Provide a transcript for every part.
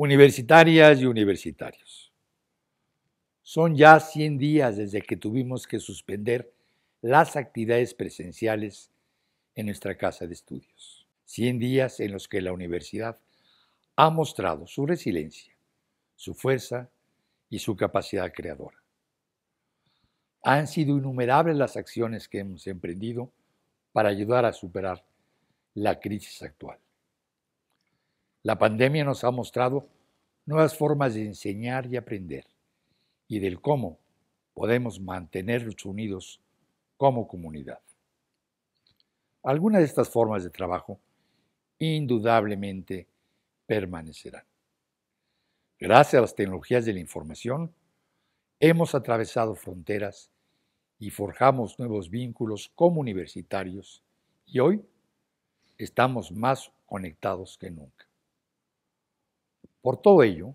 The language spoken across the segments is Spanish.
universitarias y universitarios. Son ya 100 días desde que tuvimos que suspender las actividades presenciales en nuestra casa de estudios. 100 días en los que la universidad ha mostrado su resiliencia, su fuerza y su capacidad creadora. Han sido innumerables las acciones que hemos emprendido para ayudar a superar la crisis actual. La pandemia nos ha mostrado nuevas formas de enseñar y aprender y del cómo podemos mantenernos unidos como comunidad. Algunas de estas formas de trabajo indudablemente permanecerán. Gracias a las tecnologías de la información, hemos atravesado fronteras y forjamos nuevos vínculos como universitarios y hoy estamos más conectados que nunca. Por todo ello,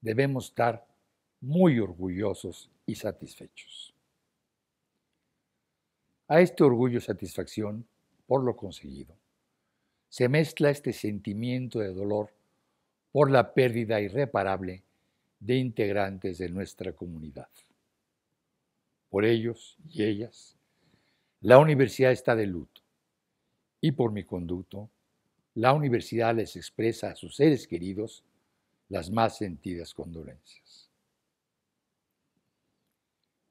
debemos estar muy orgullosos y satisfechos. A este orgullo y satisfacción por lo conseguido se mezcla este sentimiento de dolor por la pérdida irreparable de integrantes de nuestra comunidad. Por ellos y ellas, la universidad está de luto y por mi conducto, la universidad les expresa a sus seres queridos las más sentidas condolencias.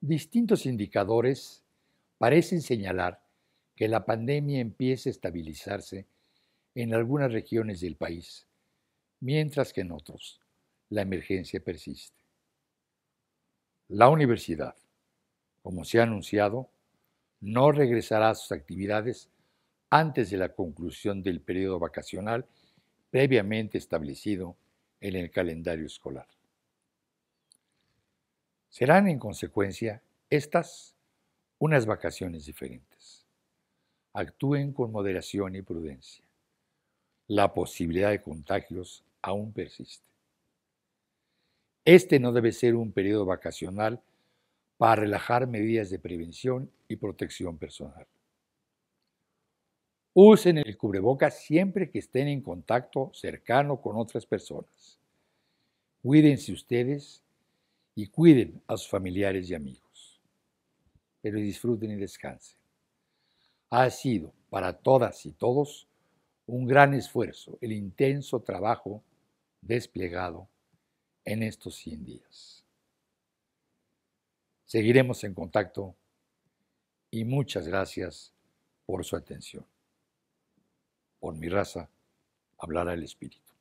Distintos indicadores parecen señalar que la pandemia empieza a estabilizarse en algunas regiones del país, mientras que en otros la emergencia persiste. La universidad, como se ha anunciado, no regresará a sus actividades antes de la conclusión del periodo vacacional previamente establecido en el calendario escolar. Serán, en consecuencia, estas unas vacaciones diferentes. Actúen con moderación y prudencia. La posibilidad de contagios aún persiste. Este no debe ser un periodo vacacional para relajar medidas de prevención y protección personal. Usen el cubrebocas siempre que estén en contacto cercano con otras personas. Cuídense ustedes y cuiden a sus familiares y amigos. Pero disfruten y descansen. Ha sido para todas y todos un gran esfuerzo el intenso trabajo desplegado en estos 100 días. Seguiremos en contacto y muchas gracias por su atención por mi raza, hablará el Espíritu.